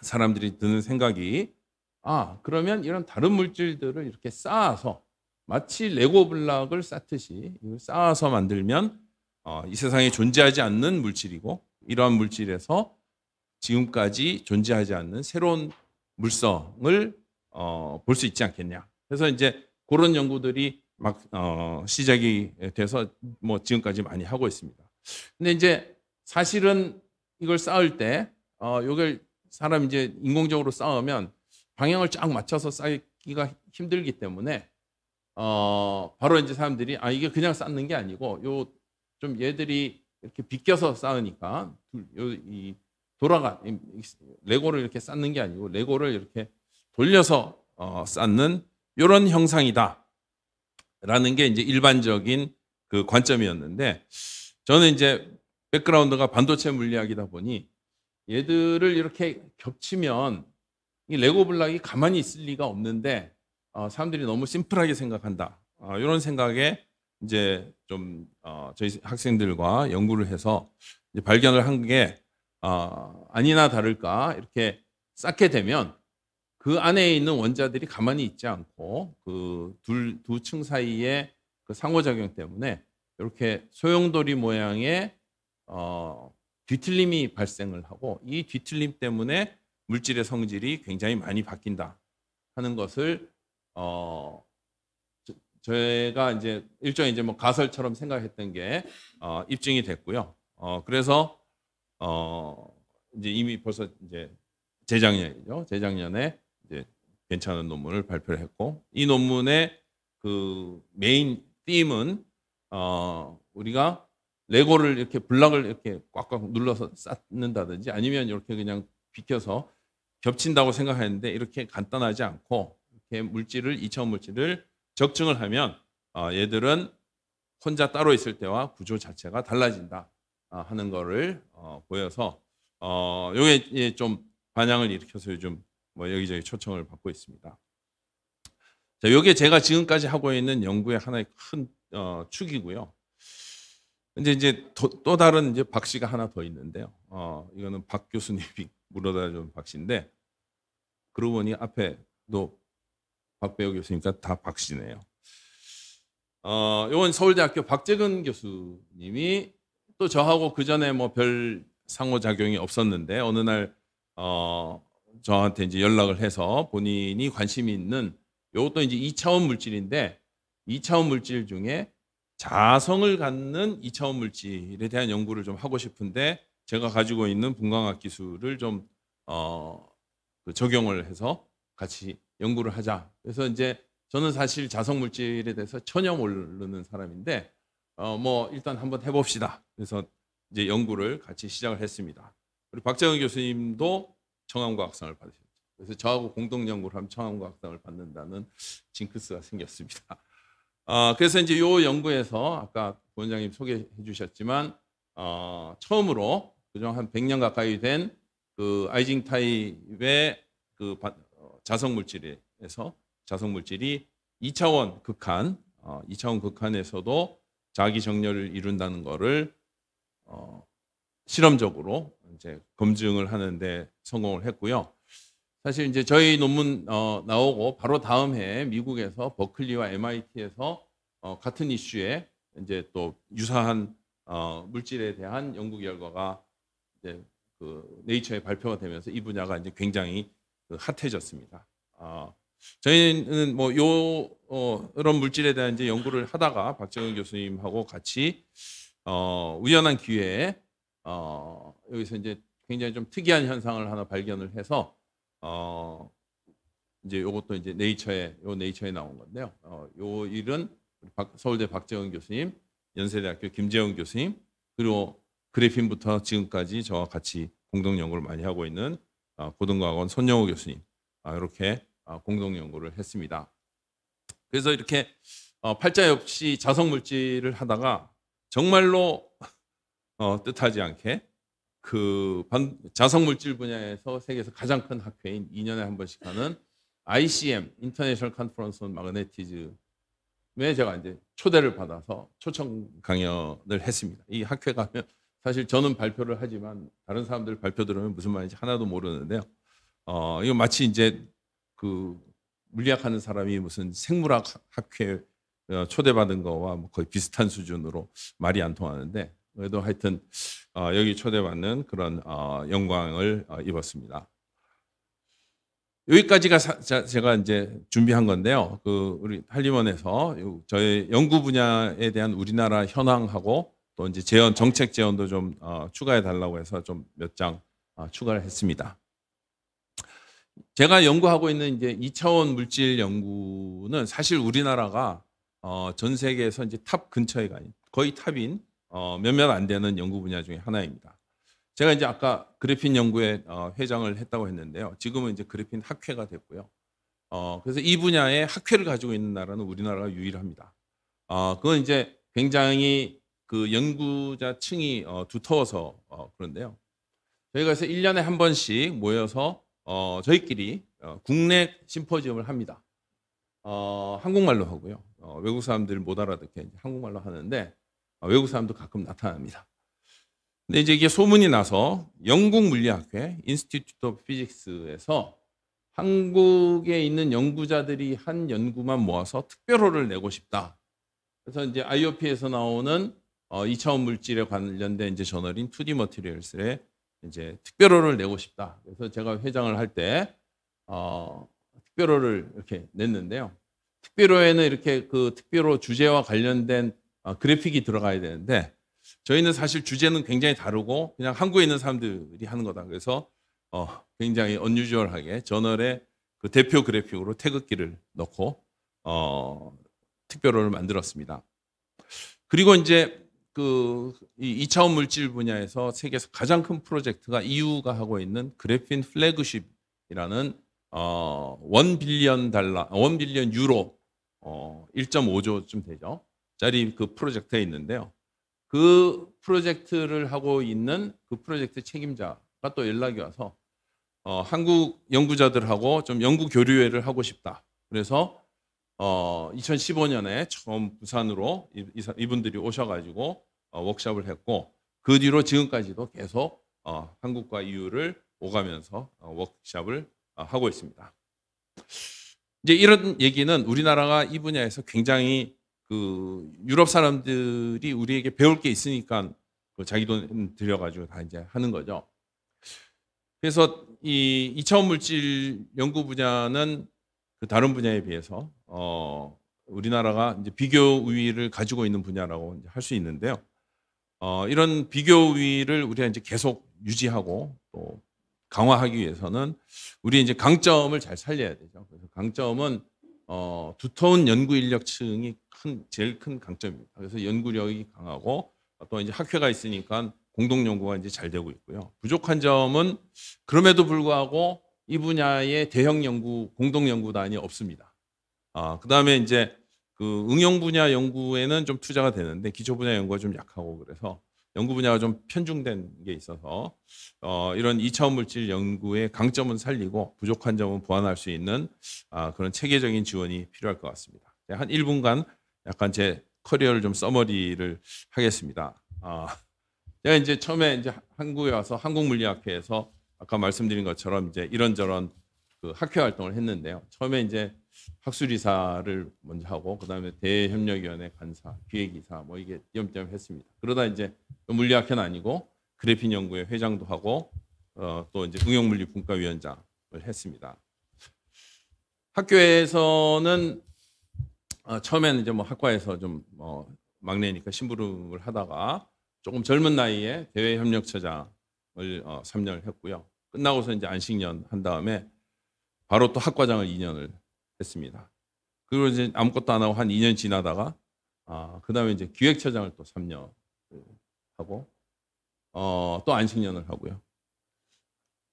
Speaker 2: 사람들이 드는 생각이 아, 그러면 이런 다른 물질들을 이렇게 쌓아서 마치 레고 블락을 쌓듯이 쌓아서 만들면 어, 이 세상에 존재하지 않는 물질이고 이러한 물질에서 지금까지 존재하지 않는 새로운 물성을 어, 볼 수 있지 않겠냐. 그래서 이제 그런 연구들이 막 어, 시작이 돼서 뭐 지금까지 많이 하고 있습니다. 근데 이제 사실은 이걸 쌓을 때 어, 이걸 사람 이제 인공적으로 쌓으면 방향을 쫙 맞춰서 쌓기가 힘들기 때문에 어 바로 이제 사람들이 아 이게 그냥 쌓는 게 아니고 요 좀 얘들이 이렇게 비껴서 쌓으니까 요이 돌아가 레고를 이렇게 쌓는 게 아니고 레고를 이렇게 돌려서 어, 쌓는 요런 형상이다라는 게 이제 일반적인 그 관점이었는데 저는 이제 백그라운드가 반도체 물리학이다 보니 얘들을 이렇게 겹치면 이 레고 블락이 가만히 있을 리가 없는데 어, 사람들이 너무 심플하게 생각한다. 어, 이런 생각에 이제 좀 어, 저희 학생들과 연구를 해서 이제 발견을 한게 어, 아니나 다를까 이렇게 쌓게 되면 그 안에 있는 원자들이 가만히 있지 않고 그두층 둘사이에그 상호작용 때문에 이렇게 소용돌이 모양의 어, 뒤틀림이 발생을 하고 이 뒤틀림 때문에 물질의 성질이 굉장히 많이 바뀐다 하는 것을 어 저, 제가 이제 일종의 이제 뭐 가설처럼 생각했던 게 어, 입증이 됐고요. 어, 그래서 어, 이제 이미 벌써 이제 재작년이죠. 재작년에 이제 괜찮은 논문을 발표를 했고 이 논문의 그 메인 띠임은 어, 우리가 레고를 이렇게 블락을 이렇게 꽉꽉 눌러서 쌓는다든지 아니면 이렇게 그냥 비켜서 겹친다고 생각했는데 이렇게 간단하지 않고 이렇게 물질을 이차원 물질을 적증을 하면 어, 얘들은 혼자 따로 있을 때와 구조 자체가 달라진다 아, 하는 거를 어, 보여서 어, 요게 좀 반향을 일으켜서 요즘 뭐 여기저기 초청을 받고 있습니다. 자, 요게 제가 지금까지 하고 있는 연구의 하나의 큰 어, 축이고요. 근데 이제 도, 또 다른 이제 박 씨가 하나 더 있는데요. 어, 이거는 박 교수님이 [laughs] 물어다 준박 씨인데 그러고 보니 앞에도 박배우 교수니까 다 박씨네요. 어, 요건 서울대학교 박재근 교수님이 또 저하고 그 전에 뭐 별 상호작용이 없었는데 어느 날 어, 저한테 이제 연락을 해서 본인이 관심이 있는 요것도 이제 2차원 물질인데 2차원 물질 중에 자성을 갖는 2차원 물질에 대한 연구를 좀 하고 싶은데 제가 가지고 있는 분광학 기술을 좀 어, 그 적용을 해서 같이 연구를 하자. 그래서 이제 저는 사실 자석 물질에 대해서 전혀 모르는 사람인데 어 뭐 일단 한번 해봅시다. 그래서 이제 연구를 같이 시작을 했습니다. 우리 박정희 교수님도 청암과학상을 받으셨죠. 그래서 저하고 공동 연구를 하면 청암과학상을 받는다는 징크스가 생겼습니다. 어, 그래서 이제 요 연구에서 아까 부원장님 소개해 주셨지만 어, 처음으로 그 중 한 100년 가까이 된그 아이징 타입의 그 어, 자성 물질에서 자성 물질이 2차원 극한, 어, 2차원 극한에서도 자기 정렬을 이룬다는 것을 어, 실험적으로 이제 검증을 하는데 성공을 했고요. 사실 이제 저희 논문 어, 나오고 바로 다음 해 미국에서 버클리와 MIT에서 어, 같은 이슈에 이제 또 유사한 어, 물질에 대한 연구 결과가 이제 그 네이처에 발표가 되면서 이 분야가 이제 굉장히 그 핫해졌습니다. 아, 저희는 뭐요 어, 이런 물질에 대한 이제 연구를 하다가 박정현 교수님하고 같이 어, 우연한 기회에 어, 여기서 이제 굉장히 좀 특이한 현상을 하나 발견을 해서 어, 이제 요것도 이제 네이처에 요 네이처에 나온 건데요. 어, 요 일은 박, 서울대 박재훈 교수님, 연세대학교 김재훈 교수님 그리고 그래핀부터 지금까지 저와 같이 공동 연구를 많이 하고 있는 아, 고등과학원 손영호 교수님 이렇게 아, 아, 공동 연구를 했습니다. 그래서 이렇게 팔자 역시 자성 물질을 하다가 정말로 [laughs] 어, 뜻하지 않게 그 자성 물질 분야에서 세계에서 가장 큰 학회인 2년에 한 번씩 하는 ICM 인터내셔널 컨퍼런스 온 마그네티즘에 제가 이제 초대를 받아서 초청 강연을 했습니다. 이 학회 가면 사실 저는 발표를 하지만 다른 사람들 발표 들으면 무슨 말인지 하나도 모르는데요. 어, 이거 마치 이제 그 물리학하는 사람이 무슨 생물학 학회 어, 초대받은 거와 뭐 거의 비슷한 수준으로 말이 안 통하는데 그래도 하여튼 어, 여기 초대받는 그런 어, 영광을 어, 입었습니다. 여기까지가 사, 자, 제가 이제 준비한 건데요. 그 우리 한림원에서 저희 연구 분야에 대한 우리나라 현황하고 또 이제 재원 정책 재원도 좀 어, 추가해 달라고 해서 좀 몇장 어, 추가를 했습니다. 제가 연구하고 있는 이제 2차원 물질 연구는 사실 우리나라가 어, 전 세계에서 이제 탑 근처에 가 있는 거의 탑인 어, 몇몇 안 되는 연구 분야 중에 하나입니다. 제가 이제 아까 그래핀 연구회 어, 회장을 했다고 했는데요. 지금은 이제 그래핀 학회가 됐고요. 어, 그래서 이 분야에 학회를 가지고 있는 나라는 우리나라가 유일합니다. 어, 그건 이제 굉장히 그 연구자 층이 어, 두터워서 어, 그런데요. 저희가 그래서 1년에 한 번씩 모여서 어, 저희끼리 어, 국내 심포지엄을 합니다. 어, 한국말로 하고요. 어, 외국 사람들 못 알아듣게 한국말로 하는데 외국 사람도 가끔 나타납니다. 근데 이제 이게 소문이 나서 영국 물리학회 인스티튜트 오브 피직스에서 한국에 있는 연구자들이 한 연구만 모아서 특별호를 내고 싶다. 그래서 이제 IOP에서 나오는 어, 이차원 물질에 관련된 이제 저널인 2D 머티리얼스에 이제 특별호를 내고 싶다. 그래서 제가 회장을 할 때 어, 특별호를 이렇게 냈는데요. 특별호에는 이렇게 그 특별호 주제와 관련된 어, 그래픽이 들어가야 되는데 저희는 사실 주제는 굉장히 다르고 그냥 한국에 있는 사람들이 하는 거다. 그래서 어, 굉장히 언유주얼하게 저널에그 대표 그래픽으로 태극기를 넣고 어, 특별호를 만들었습니다. 그리고 이제 그이 2차원 물질 분야에서 세계에서 가장 큰 프로젝트가 EU가 하고 있는 그래핀 플래그십이라는 어원 빌리언 달러, 원 빌리언 유로 어 1.5조쯤 되죠. 짜리 그 프로젝트에 있는데요. 그 프로젝트를 하고 있는 그 프로젝트 책임자가 또 연락이 와서 어 한국 연구자들하고 좀 연구 교류회를 하고 싶다. 그래서 어, 2015년에 처음 부산으로 이분들이 오셔가지고 어, 워크샵을 했고 그 뒤로 지금까지도 계속 어, 한국과 이유를 오가면서 어, 워크샵을 어, 하고 있습니다. 이제 이런 얘기는 우리나라가 이 분야에서 굉장히 그 유럽 사람들이 우리에게 배울 게 있으니까 그 자기 돈 들여가지고 다 이제 하는 거죠. 그래서 이 이차원 물질 연구 분야는 그 다른 분야에 비해서 어, 우리나라가 이제 비교 우위를 가지고 있는 분야라고 할 수 있는데요. 어, 이런 비교 우위를 우리가 이제 계속 유지하고 또 강화하기 위해서는 우리 이제 강점을 잘 살려야 되죠. 그래서 강점은 어, 두터운 연구 인력층이 큰 제일 큰 강점입니다. 그래서 연구력이 강하고 또 이제 학회가 있으니까 공동 연구가 이제 잘 되고 있고요. 부족한 점은 그럼에도 불구하고 이 분야의 대형 연구 공동 연구단이 없습니다. 아, 그다음에 이제 그 응용 분야 연구에는 좀 투자가 되는데 기초 분야 연구가 좀 약하고 그래서 연구 분야가 좀 편중된 게 있어서 어, 이런 이차원 물질 연구의 강점은 살리고 부족한 점은 보완할 수 있는 아, 그런 체계적인 지원이 필요할 것 같습니다. 네, 한 1분간 약간 제 커리어를 좀 써머리를 하겠습니다. 아, 제가 이제 처음에 이제 한국에 와서 한국물리학회에서 아까 말씀드린 것처럼 이제 이런저런 그 학회 활동을 했는데요. 처음에 이제 학술이사를 먼저 하고 그다음에 대협력위원회 간사, 기획이사 뭐 이게 염엄띄 했습니다. 그러다 이제 물리학회는 아니고 그래핀 연구회 회장도 하고 어, 또 이제 응용물리분과위원장을 했습니다. 학교에서는 어, 처음에는 이제 뭐 학과에서 좀 어, 막내니까 심부름을 하다가 조금 젊은 나이에 대외협력처장 학과장을 어, 3년을 했고요. 끝나고서 이제 안식년 한 다음에 바로 또 학과장을 2년을 했습니다. 그리고 이제 아무것도 안 하고 한 2년 지나다가 아, 그다음에 이제 기획처장을 또 3년 하고 어, 또 안식년을 하고요.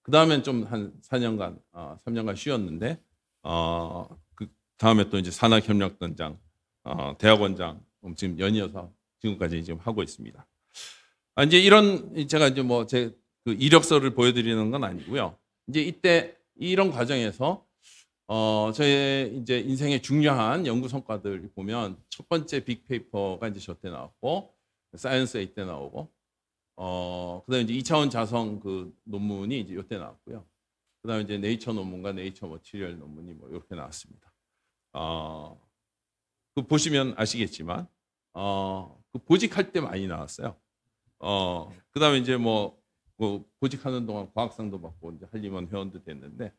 Speaker 2: 그다음엔 좀 한 4년간 아, 3년간 쉬었는데 어, 그 다음에 또 이제 산학협력단장, 어, 대학원장 음, 지금 연이어서 지금까지 지금 하고 있습니다. 아, 이제 이런 제가 이제 뭐제 그 이력서를 보여드리는 건 아니고요. 이제 이때 이런 과정에서 어, 저의 이제 인생의 중요한 연구 성과들 보면 첫 번째 빅페이퍼가 이제 저 때 나왔고 사이언스 A 때 나오고 어, 그다음에 이제 2차원 자성 그 논문이 이제 요때 나왔고요. 그다음에 이제 네이처 논문과 네이처 머티리얼 논문이 뭐 이렇게 나왔습니다. 어, 그 보시면 아시겠지만 어, 그 보직할 때 많이 나왔어요. 어, 그다음에 이제 뭐뭐 그 보직하는 동안 과학상도 받고 이제 한림원 회원도 됐는데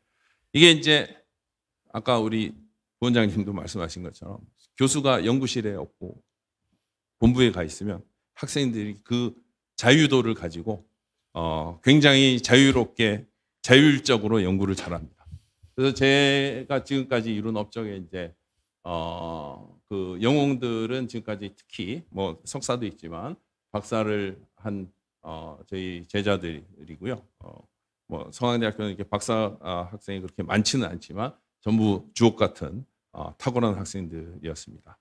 Speaker 2: 이게 이제 아까 우리 부원장님도 말씀하신 것처럼 교수가 연구실에 없고 본부에 가 있으면 학생들이 그 자유도를 가지고 어 굉장히 자유롭게 자율적으로 연구를 잘합니다. 그래서 제가 지금까지 이룬 업적에 이제 어그 영웅들은 지금까지 특히 뭐 석사도 있지만 박사를 한 어, 저희 제자들이고요. 어, 뭐 성황대학교는 이렇게 박사 아, 학생이 그렇게 많지는 않지만 전부 주옥 같은 어, 탁월한 학생들이었습니다.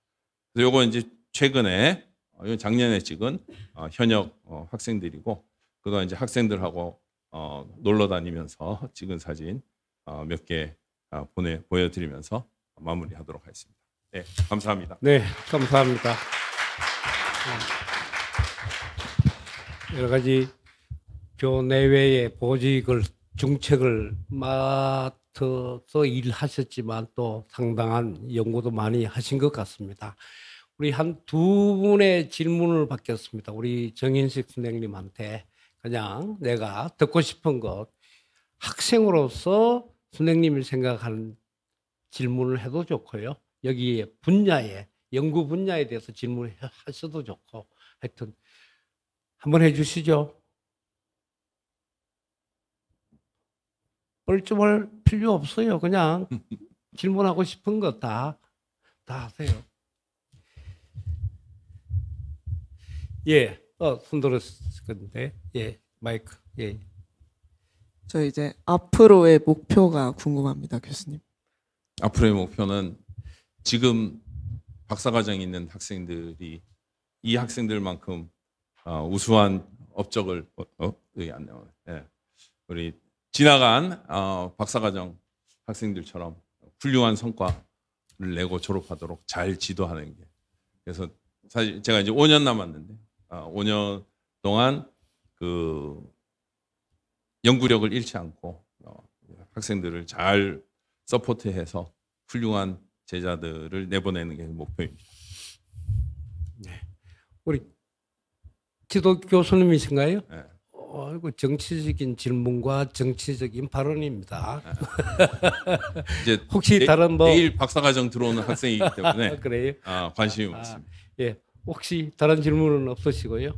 Speaker 2: 그래서 요거 이제 최근에 이 어, 작년에 찍은 어, 현역 어, 학생들이고 그동안 이제 학생들하고 놀러 다니면서 [laughs] 찍은 사진 몇 개 보내 보여드리면서 마무리하도록 하겠습니다. 네, 감사합니다. 네,
Speaker 1: 감사합니다. 여러 가지 교내외의 보직을 중책을 맡아서 일하셨지만 또 상당한 연구도 많이 하신 것 같습니다. 우리 한 두 분의 질문을 받겠습니다. 우리 정인식 선생님한테 그냥 내가 듣고 싶은 것 학생으로서 선생님이 생각하는 질문을 해도 좋고요. 여기에 분야에 연구 분야에 대해서 질문하셔도 좋고 하여튼 한번 해주시죠. 뻘쭘할 필요 없어요. 그냥 [laughs] 질문하고 싶은 것 다, 다 하세요. 예, 어, 손 들었을 건데, 예, 마이크, 예.
Speaker 3: 저 이제 앞으로의 목표가 궁금합니다, 교수님.
Speaker 2: 앞으로의 목표는 지금 박사과정 있는 학생들이 이 학생들만큼 어, 우수한 업적을 어, 어? 여기 안 나와요. 예. 우리 지나간 어, 박사과정 학생들처럼 훌륭한 성과를 내고 졸업하도록 잘 지도하는 게 그래서 사실 제가 이제 5년 남았는데 아, 5년 동안 그 연구력을 잃지 않고 어, 학생들을 잘 서포트해서 훌륭한 제자들을 내보내는 게 목표입니다.
Speaker 1: 네. 우리 기독 교수님이신가요? 네. 어, 이거 정치적인 질문과 정치적인 발언입니다. 네. 이제 [laughs] 혹시 내, 다른 뭐 내일 박사과정 들어오는 학생이기 때문에 [laughs] 아, 그래요? 아, 관심이 아, 많습니다. 아, 예, 혹시 다른 질문은 없으시고요?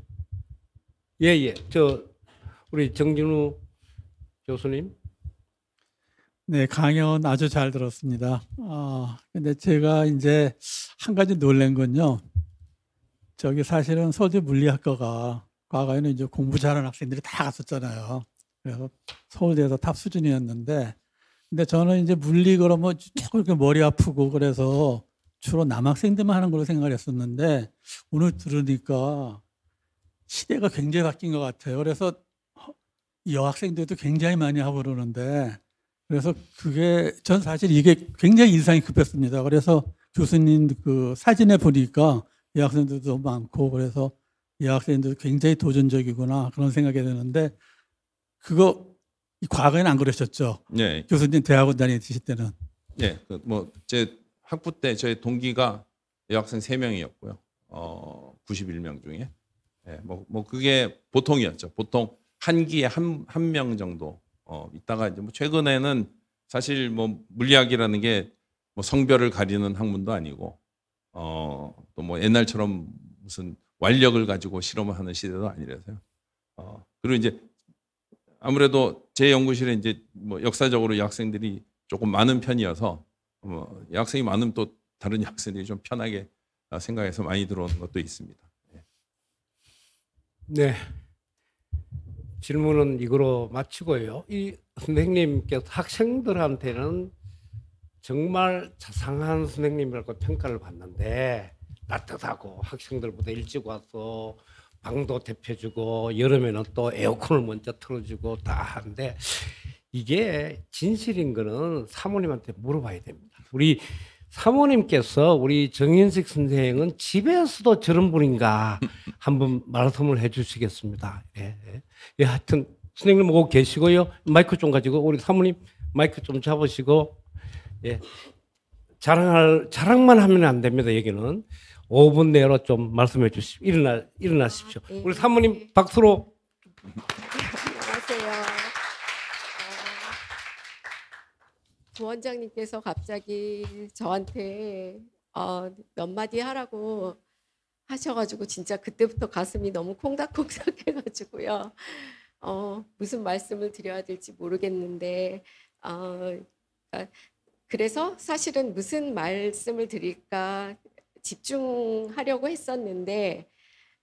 Speaker 1: 예, 예, 저 우리 정진우 교수님. 네, 강연 아주 잘 들었습니다. 아, 근데 제가 이제 한 가지 놀란 건요. 저기 사실은 서울대 물리학과가 과거에는 이제 공부 잘하는 학생들이 다 갔었잖아요. 그래서 서울대에서 탑 수준이었는데 근데 저는 이제 물리 그러면 자꾸 뭐 이렇게 머리 아프고 그래서 주로 남학생들만 하는 걸로 생각을 했었는데 오늘 들으니까 시대가 굉장히 바뀐 것 같아요. 그래서 여학생들도 굉장히 많이 하고 그러는데 그래서 그게 전 사실 이게 굉장히 인상이 급했습니다. 그래서 교수님 그 사진에 보니까 여학생들도 많고 그래서 여학생들도 굉장히 도전적이구나 그런 생각이 드는데 그거 과거에는 안 그러셨죠? 네. 교수님 대학원 다니실 때는?
Speaker 2: 네. 그 뭐제 학부 때 저희 동기가 여학생 3명이었고요. 어, 91명 중에. 예, 뭐, 뭐 그게 보통이었죠. 보통 한 기에 한 한 명 정도 어, 있다가 이제 뭐 최근에는 사실 뭐 물리학이라는 게 뭐 성별을 가리는 학문도 아니고 어, 또뭐 옛날처럼 무슨 완력을 가지고 실험하는 을 시대도 아니라서요. 어, 그리고 이제 아무래도 제 연구실에 이제 뭐 역사적으로 학생들이 조금 많은 편이어서 뭐 학생이 많으면 또 다른 [laughs] 학생들이 좀 편하게 아, 생각해서 많이 들어오는 것도 있습니다. 예.
Speaker 1: 네. 질문은 이거로 마치고요. 이 선생님께서 학생들한테는 정말 자상한 선생님이라고 평가를 받는데 따뜻하고 학생들보다 일찍 와서 방도 대표주고 여름에는 또 에어컨을 먼저 틀어주고 다 하는데 이게 진실인 거는 사모님한테 물어봐야 됩니다. 우리 사모님께서 우리 정인식 선생은 집에서도 저런 분인가 한번 말씀을 해주시겠습니다. 예, 예. 예, 하여튼 선생님 오고 계시고요. 마이크 좀 가지고 우리 사모님 마이크 좀 잡으시고 예. 자랑할 자랑만 하면 안 됩니다. 여기는 5분 내로 좀 말씀해 주십시오. 일어나 일어나십시오. 아, 네. 우리 사모님 박수로. 안녕하세요. 어,
Speaker 3: 부원장님께서 갑자기 저한테 어, 몇 마디 하라고 하셔가지고 진짜 그때부터 가슴이 너무 콩닥콩닥해가지고요. 어, 무슨 말씀을 드려야 될지 모르겠는데 어, 그러니까 그래서 사실은 무슨 말씀을 드릴까 집중하려고 했었는데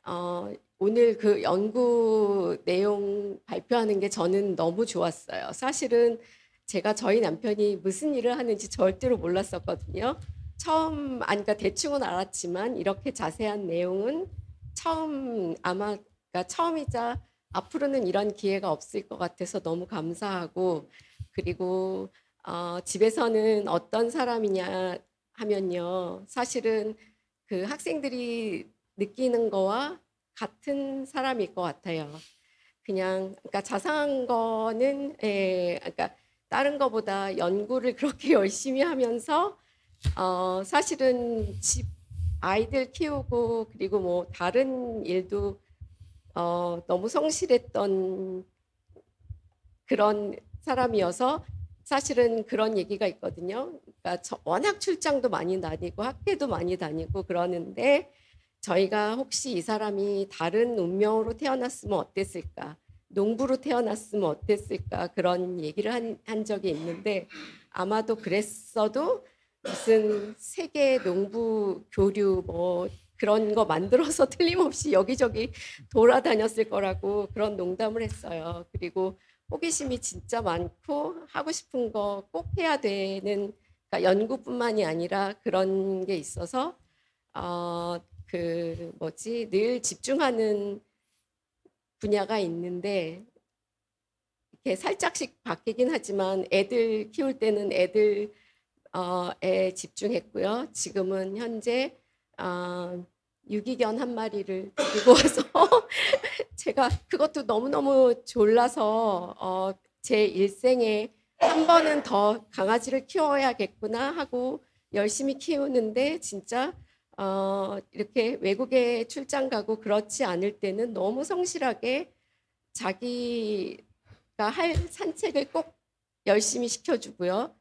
Speaker 3: 어, 오늘 그 연구 내용 발표하는 게 저는 너무 좋았어요. 사실은 제가 저희 남편이 무슨 일을 하는지 절대로 몰랐었거든요. 처음 아니까 그러니까 대충은 알았지만 이렇게 자세한 내용은 처음 아마 그러니까 처음이자 앞으로는 이런 기회가 없을 것 같아서 너무 감사하고 그리고 어, 집에서는 어떤 사람이냐 하면요. 사실은 그 학생들이 느끼는 거와 같은 사람일 것 같아요. 그냥 그러니까 자상한 거는 예, 그러니까 다른 거보다 연구를 [laughs] 그렇게 열심히 하면서 어, 사실은 집 아이들 키우고 그리고 뭐 다른 일도 어, 너무 성실했던 그런 사람이어서 사실은 그런 얘기가 있거든요. 그러니까 워낙 출장도 많이 다니고 학회도 많이 다니고 그러는데 저희가 혹시 이 사람이 다른 운명으로 태어났으면 어땠을까? 농부로 태어났으면 어땠을까? 그런 얘기를 한, 한 적이 있는데 아마도 그랬어도 무슨 세계 농부 교류 뭐 그런 거 만들어서 [laughs] 틀림없이 여기저기 돌아다녔을 거라고 그런 농담을 했어요. 그리고 호기심이 진짜 많고 하고 싶은 거 꼭 해야 되는 그러니까 연구뿐만이 아니라 그런 게 있어서 어, 그 뭐지 늘 집중하는 분야가 있는데 이렇게 살짝씩 바뀌긴 하지만 애들 키울 때는 애들에 어, 집중했고요. 지금은 현재 어, 유기견 한 마리를 들고 와서 [laughs] 제가 그것도 너무너무 졸라서 어, 제 일생에 한 번은 더 강아지를 키워야겠구나 하고 열심히 키우는데 진짜 어, 이렇게 외국에 출장 가고 그렇지 않을 때는 너무 성실하게 자기가 할 산책을 꼭 열심히 시켜주고요.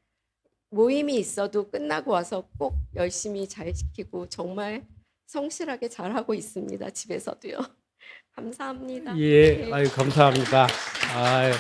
Speaker 3: 모임이 있어도 끝나고 와서 꼭 열심히 잘 시키고 정말 성실하게 잘하고 있습니다. 집에서도요. [laughs] 감사합니다. 예, 네.
Speaker 1: 아유 감사합니다. 아유.